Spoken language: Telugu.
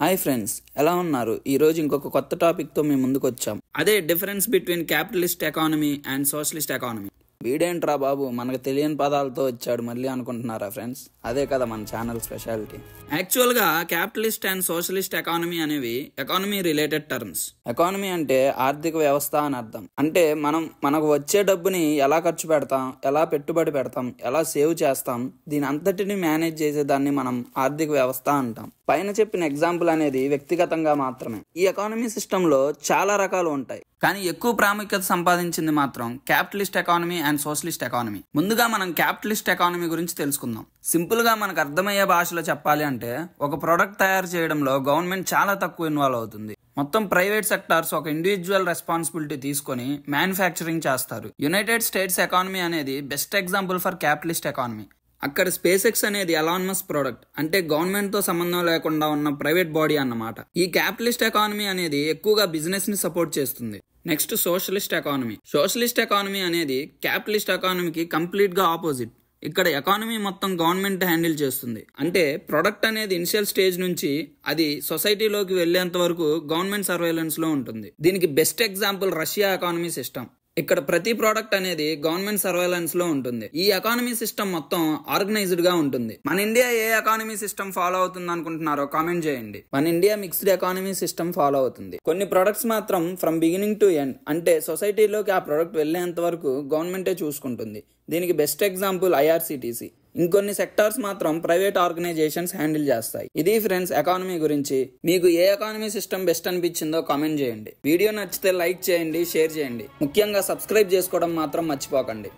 హాయ్ ఫ్రెండ్స్ ఎలా ఉన్నారు ఈరోజు ఇంకొక కొత్త టాపిక్తో మేము ముందుకు వచ్చాం అదే difference between capitalist economy and socialist economy వీడేంట్రా బాబు మనకు తెలియని పదాలతో వచ్చాడు మళ్ళీ అనుకుంటున్నారా ఫ్రెండ్స్ అదే కదా మన ఛానల్ స్పెషాలిటీ యాక్చువల్గా క్యాపిటలిస్ట్ అండ్ సోషలిస్ట్ ఎకానమీ అనేవి ఎకానమీ రిలేటెడ్ టర్మ్స్ ఎకానమీ అంటే ఆర్థిక వ్యవస్థ అని అర్థం అంటే మనం మనకు వచ్చే డబ్బుని ఎలా ఖర్చు పెడతాం ఎలా పెట్టుబడి పెడతాం ఎలా సేవ్ చేస్తాం దీని అంతటిని మేనేజ్ చేసేదాన్ని మనం ఆర్థిక వ్యవస్థ అంటాం పైన చెప్పిన ఎగ్జాంపుల్ అనేది వ్యక్తిగతంగా మాత్రమే ఈ ఎకానమీ సిస్టంలో చాలా రకాలు ఉంటాయి కానీ ఎక్కువ ప్రాముఖ్యత సంపాదించింది మాత్రం capitalist economy and socialist economy ముందుగా మనం క్యాపిటలిస్ట్ ఎకానమీ గురించి తెలుసుకుందాం సింపుల్గా మనకు అర్థమయ్యే భాషలో చెప్పాలి అంటే ఒక ప్రొడక్ట్ తయారు చేయడంలో గవర్నమెంట్ చాలా తక్కువ ఇన్వాల్వ్ అవుతుంది మొత్తం ప్రైవేట్ సెక్టార్స్ ఒక ఇండివిజువల్ రెస్పాన్సిబిలిటీ తీసుకొని మ్యానుఫ్యాక్చరింగ్ చేస్తారు యునైటెడ్ స్టేట్స్ ఎకానమీ అనేది best example for capitalist economy అక్కడ స్పేస్ ఎక్స్ అనేది అలాన్మస్ ప్రోడక్ట్ అంటే గవర్నమెంట్తో సంబంధం లేకుండా ఉన్న ప్రైవేట్ బాడీ అన్నమాట ఈ క్యాపిటలిస్ట్ ఎకానమీ అనేది ఎక్కువగా బిజినెస్ని సపోర్ట్ చేస్తుంది next socialist economy socialist economy అనేది క్యాపిటలిస్ట్ ఎకానమీకి కంప్లీట్గా ఆపోజిట్ ఇక్కడ ఎకానమీ మొత్తం గవర్నమెంట్ హ్యాండిల్ చేస్తుంది అంటే ప్రొడక్ట్ అనేది ఇనిషియల్ స్టేజ్ నుంచి అది సొసైటీలోకి వెళ్లేంత వరకు గవర్నమెంట్ సర్వైలెన్స్ లో ఉంటుంది దీనికి best example Russia economy system ఇక్కడ ప్రతి ప్రోడక్ట్ అనేది గవర్నమెంట్ సర్వేలెన్స్ లో ఉంటుంది ఈ ఎకానమీ సిస్టమ్ మొత్తం ఆర్గనైజ్డ్ గా ఉంటుంది మన ఇండియా ఏ ఎకానమీ సిస్టమ్ ఫాలో అవుతుంది అనుకుంటున్నారో కామెంట్ చేయండి మన India mixed economy system follow అవుతుంది కొన్ని ప్రొడక్ట్స్ మాత్రం ఫ్రమ్ బిగినింగ్ టు ఎండ్ అంటే సొసైటీలోకి ఆ ప్రోడక్ట్ వెళ్లేంత వరకు గవర్నమెంటే చూసుకుంటుంది దీనికి బెస్ట్ ఎగ్జాంపుల్ ఐఆర్సిటిసి ఇంకొన్ని సెక్టార్స్ మాత్రం ప్రైవేట్ ఆర్గనైజేషన్స్ హ్యాండిల్ చేస్తాయి ఇది ఫ్రెండ్స్ ఎకానమీ గురించి మీకు ఏ ఎకానమీ సిస్టమ్ బెస్ట్ అనిపించిందో కామెంట్ చేయండి వీడియో నచ్చితే లైక్ చేయండి షేర్ చేయండి ముఖ్యంగా సబ్స్క్రైబ్ చేసుకోవడం మాత్రం మర్చిపోకండి